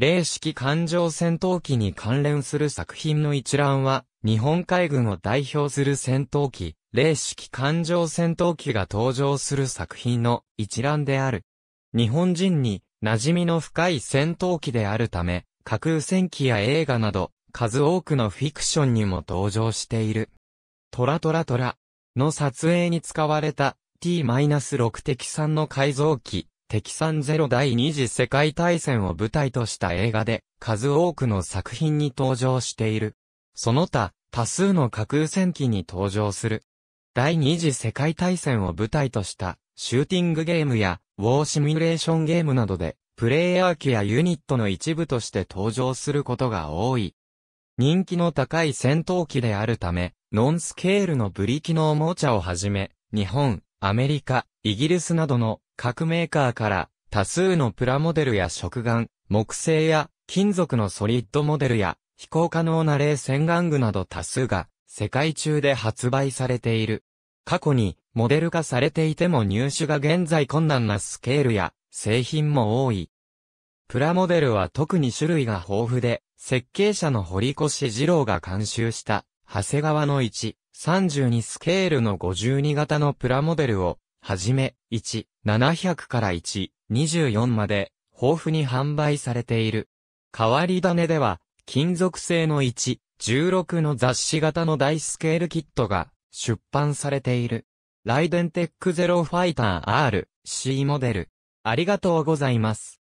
零式艦上戦闘機に関連する作品の一覧は、日本海軍を代表する戦闘機、零式艦上戦闘機が登場する作品の一覧である。日本人に馴染みの深い戦闘機であるため、架空戦機や映画など、数多くのフィクションにも登場している。トラトラトラの撮影に使われた T-6 敵3の改造機、敵産ゼロ第二次世界大戦を舞台とした映画で、数多くの作品に登場している。その他、多数の架空戦記に登場する。第二次世界大戦を舞台とした、シューティングゲームや、ウォーシミュレーションゲームなどで、プレイヤー機やユニットの一部として登場することが多い。人気の高い戦闘機であるため、ノンスケールのブリキのおもちゃをはじめ、日本、アメリカ、イギリスなどの各メーカーから多数のプラモデルや食玩、木製や金属のソリッドモデルや飛行可能な冷戦玩具など多数が世界中で発売されている。過去にモデル化されていても入手が現在困難なスケールや製品も多い。プラモデルは特に種類が豊富で、設計者の堀越二郎が監修した、長谷川の1、32スケールの52型のプラモデルをはじめ、1、700から1、24まで、豊富に販売されている。変わり種では、金属製の1、16の雑誌型の大スケールキットが出版されている。ライデンテックゼロファイター R、C モデル。ありがとうございます。